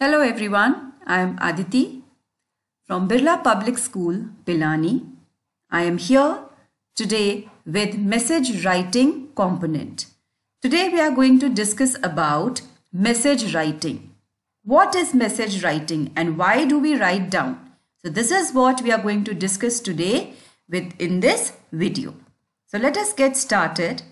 Hello everyone, I am Aditi from Birla Public School, Pilani. I am here today with message writing component. Today we are going to discuss about message writing. What is message writing and why do we write down? So this is what we are going to discuss today within this video. So let us get started.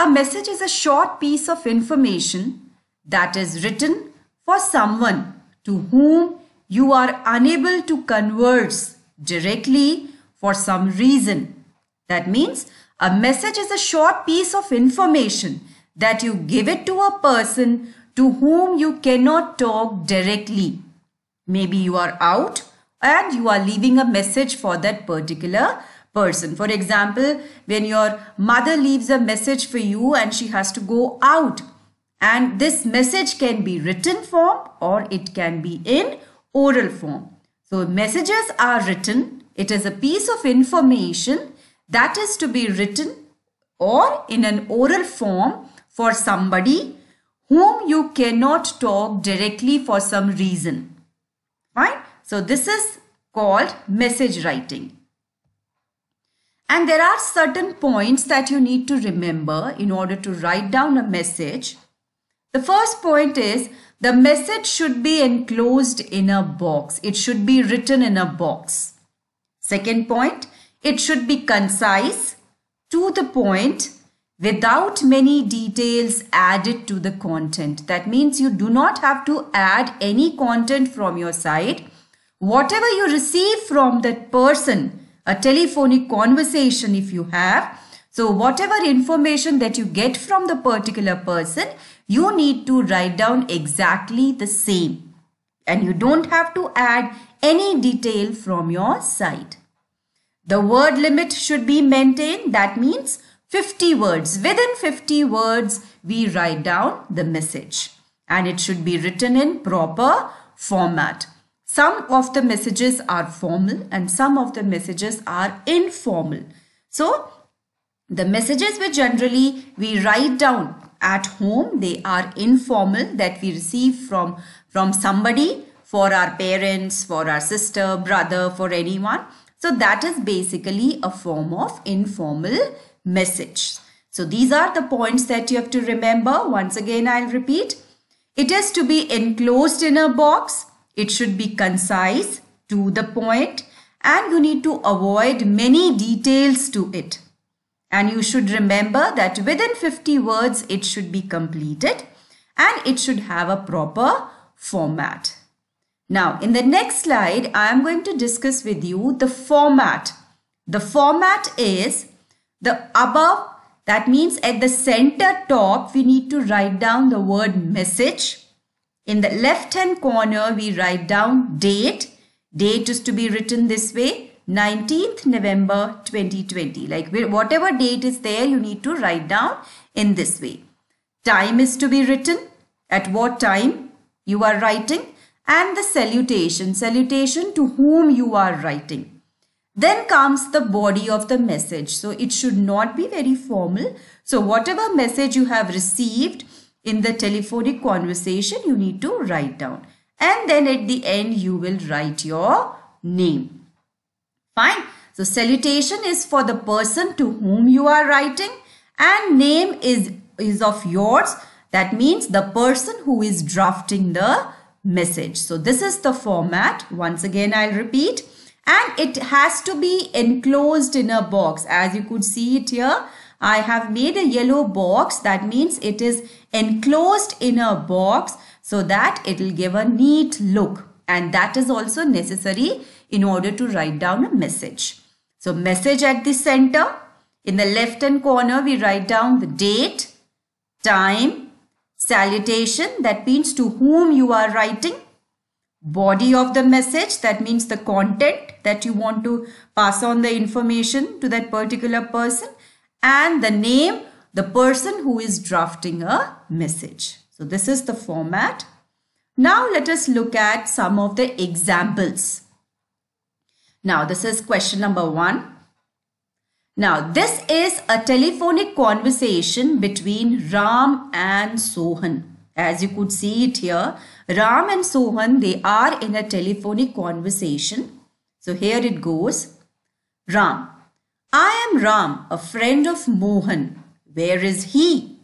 A message is a short piece of information that is written for someone to whom you are unable to converse directly for some reason. That means a message is a short piece of information that you give it to a person to whom you cannot talk directly. Maybe you are out and you are leaving a message for that particular person. For example, when your mother leaves a message for you and she has to go out, and this message can be written form or it can be in oral form. So, messages are written, it is a piece of information that is to be written or in an oral form for somebody whom you cannot talk directly for some reason. Fine? So, this is called message writing. And there are certain points that you need to remember in order to write down a message. The first point is the message should be enclosed in a box. It should be written in a box. Second point, it should be concise, to the point, without many details added to the content. That means you do not have to add any content from your side. Whatever you receive from that person, a telephonic conversation if you have. So whatever information that you get from the particular person, you need to write down exactly the same. And you don't have to add any detail from your side. The word limit should be maintained. That means 50 words. Within 50 words, we write down the message. And it should be written in proper format. Some of the messages are formal and some of the messages are informal. So the messages which generally we write down at home, they are informal that we receive from, from somebody for our parents, for our sister, brother, for anyone. So that is basically a form of informal message. So these are the points that you have to remember. Once again, I'll repeat. It is to be enclosed in a box it should be concise, to the point, and you need to avoid many details to it. And you should remember that within 50 words, it should be completed and it should have a proper format. Now, in the next slide, I am going to discuss with you the format. The format is the above, that means at the center top, we need to write down the word message. In the left hand corner, we write down date. Date is to be written this way 19th November 2020. Like whatever date is there, you need to write down in this way. Time is to be written. At what time you are writing. And the salutation. Salutation to whom you are writing. Then comes the body of the message. So it should not be very formal. So whatever message you have received, in the telephonic conversation you need to write down and then at the end you will write your name fine so salutation is for the person to whom you are writing and name is is of yours that means the person who is drafting the message so this is the format once again i'll repeat and it has to be enclosed in a box as you could see it here I have made a yellow box. That means it is enclosed in a box so that it will give a neat look. And that is also necessary in order to write down a message. So message at the center. In the left hand corner, we write down the date, time, salutation. That means to whom you are writing body of the message that means the content that you want to pass on the information to that particular person and the name, the person who is drafting a message. So this is the format. Now let us look at some of the examples. Now this is question number one. Now this is a telephonic conversation between Ram and Sohan. As you could see it here, Ram and Sohan, they are in a telephonic conversation. So here it goes. Ram, I am Ram, a friend of Mohan. Where is he?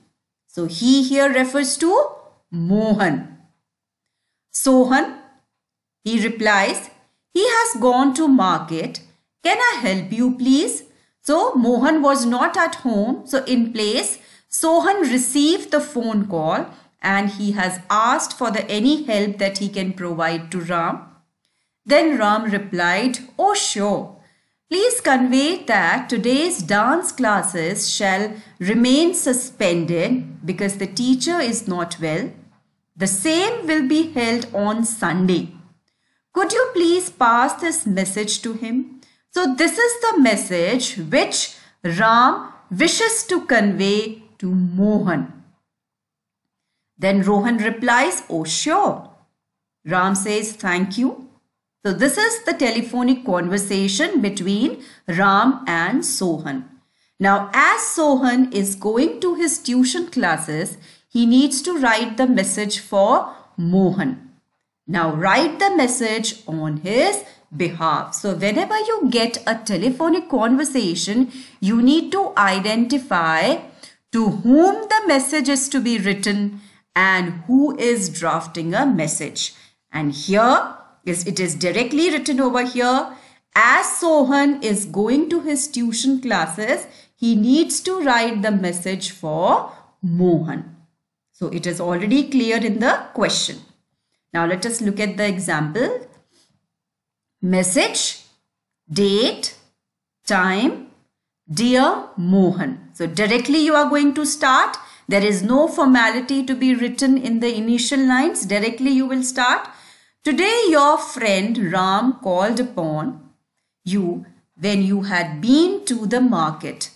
So he here refers to Mohan. Sohan, he replies, he has gone to market. Can I help you please? So Mohan was not at home. So in place, Sohan received the phone call and he has asked for the any help that he can provide to Ram. Then Ram replied, Oh sure, Please convey that today's dance classes shall remain suspended because the teacher is not well. The same will be held on Sunday. Could you please pass this message to him? So, this is the message which Ram wishes to convey to Mohan. Then Rohan replies, Oh, sure. Ram says, Thank you. So this is the telephonic conversation between Ram and Sohan. Now as Sohan is going to his tuition classes, he needs to write the message for Mohan. Now write the message on his behalf. So whenever you get a telephonic conversation, you need to identify to whom the message is to be written and who is drafting a message. And here it is directly written over here as Sohan is going to his tuition classes he needs to write the message for Mohan. So it is already clear in the question. Now let us look at the example. Message, date, time, dear Mohan. So directly you are going to start. There is no formality to be written in the initial lines. Directly you will start. Today, your friend Ram called upon you when you had been to the market.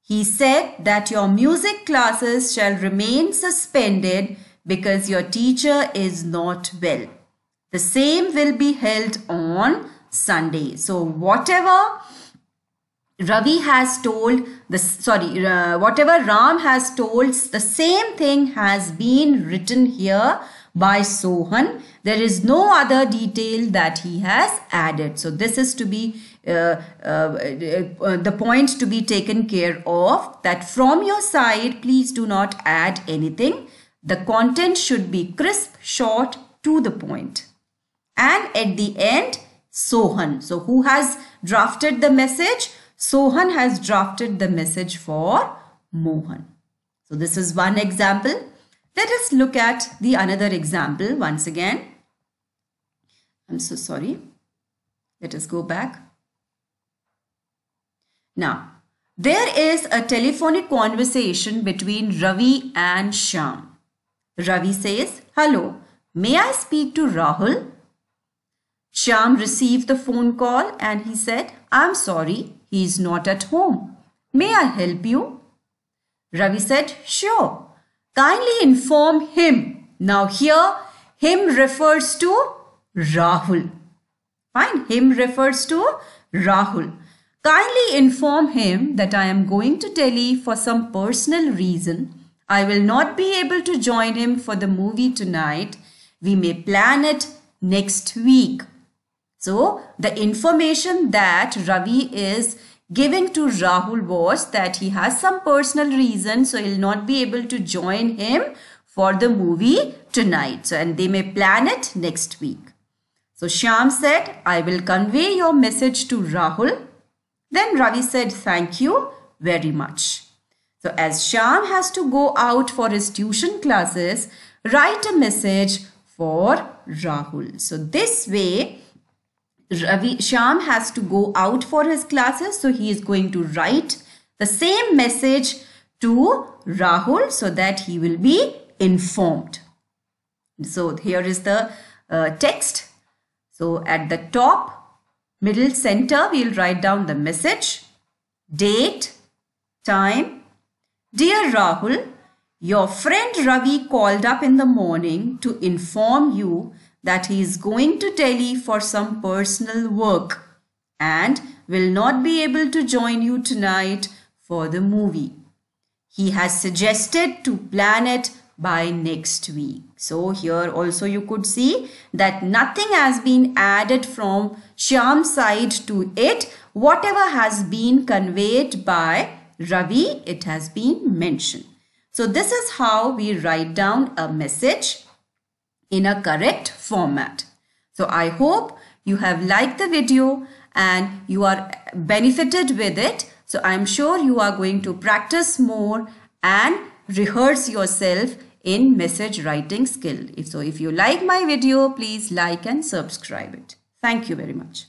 He said that your music classes shall remain suspended because your teacher is not well. The same will be held on Sunday. So, whatever Ravi has told the sorry, uh, whatever Ram has told, the same thing has been written here by Sohan. There is no other detail that he has added. So this is to be uh, uh, uh, the point to be taken care of that from your side, please do not add anything. The content should be crisp, short, to the point. And at the end, Sohan. So who has drafted the message? Sohan has drafted the message for Mohan. So this is one example. Let us look at the another example once again. I'm so sorry. Let us go back. Now, there is a telephonic conversation between Ravi and Sham. Ravi says, Hello, may I speak to Rahul? Sham received the phone call and he said, I'm sorry, he is not at home. May I help you? Ravi said, Sure kindly inform him. Now, here, him refers to Rahul. Fine, him refers to Rahul. Kindly inform him that I am going to Delhi for some personal reason. I will not be able to join him for the movie tonight. We may plan it next week. So, the information that Ravi is given to Rahul was that he has some personal reason, so he'll not be able to join him for the movie tonight. So, and they may plan it next week. So, Shyam said, I will convey your message to Rahul. Then Ravi said, Thank you very much. So, as Shyam has to go out for his tuition classes, write a message for Rahul. So, this way, Ravi Sham has to go out for his classes, so he is going to write the same message to Rahul so that he will be informed. So here is the uh, text. So at the top, middle center, we'll write down the message, date, time. Dear Rahul, your friend Ravi called up in the morning to inform you that he is going to Delhi for some personal work and will not be able to join you tonight for the movie. He has suggested to plan it by next week. So here also you could see that nothing has been added from Shyam's side to it. Whatever has been conveyed by Ravi, it has been mentioned. So this is how we write down a message in a correct format. So I hope you have liked the video and you are benefited with it. So I'm sure you are going to practice more and rehearse yourself in message writing skill. so, if you like my video, please like and subscribe it. Thank you very much.